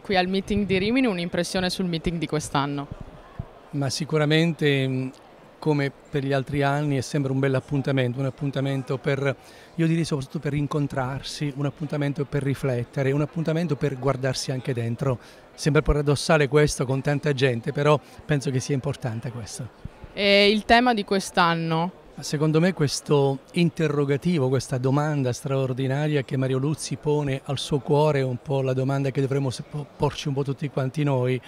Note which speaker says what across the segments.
Speaker 1: qui al meeting di Rimini un'impressione sul meeting di quest'anno?
Speaker 2: Ma sicuramente mm, come per gli altri anni è sempre un bel appuntamento, un appuntamento per, io direi soprattutto per incontrarsi, un appuntamento per riflettere, un appuntamento per guardarsi anche dentro. Sembra paradossale questo con tanta gente, però penso che sia importante questo.
Speaker 1: E il tema di quest'anno
Speaker 2: Secondo me questo interrogativo, questa domanda straordinaria che Mario Luzzi pone al suo cuore è un po' la domanda che dovremmo porci un po' tutti quanti noi,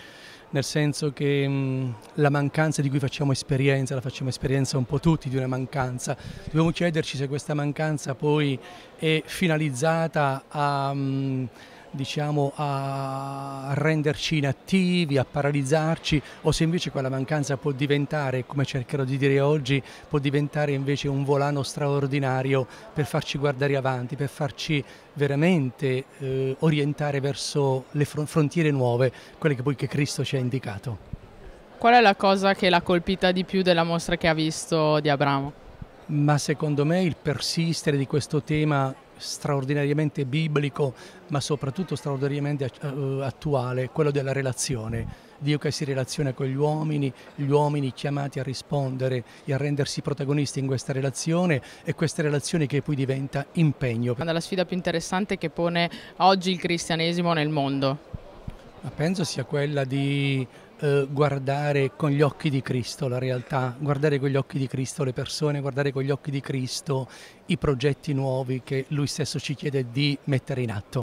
Speaker 2: nel senso che mh, mm, la mancanza di cui facciamo esperienza, la facciamo esperienza un po' tutti di una mancanza, dobbiamo chiederci se questa mancanza poi è finalizzata a... Mh, mm, diciamo, a renderci inattivi, a paralizzarci o se invece quella mancanza può diventare, come cercherò di dire oggi, può diventare invece un volano straordinario per farci guardare avanti, per farci veramente eh, orientare verso le frontiere nuove, quelle che poi che Cristo ci ha indicato.
Speaker 1: Qual è la cosa che l'ha colpita di più della mostra che ha visto di Abramo?
Speaker 2: Ma secondo me il persistere di questo tema straordinariamente biblico, ma soprattutto straordinariamente eh, eh, attuale, quello della relazione. Dio che si relaziona con gli uomini, gli uomini chiamati a rispondere e a rendersi protagonisti in questa relazione e questa relazione che poi diventa impegno. è
Speaker 1: la sfida più interessante che pone oggi il cristianesimo nel mondo.
Speaker 2: Ma penso sia quella di eh, guardare con gli occhi di Cristo la realtà, guardare con gli occhi di Cristo le persone, guardare con gli occhi di Cristo i progetti nuovi che Lui stesso ci chiede di mettere in atto.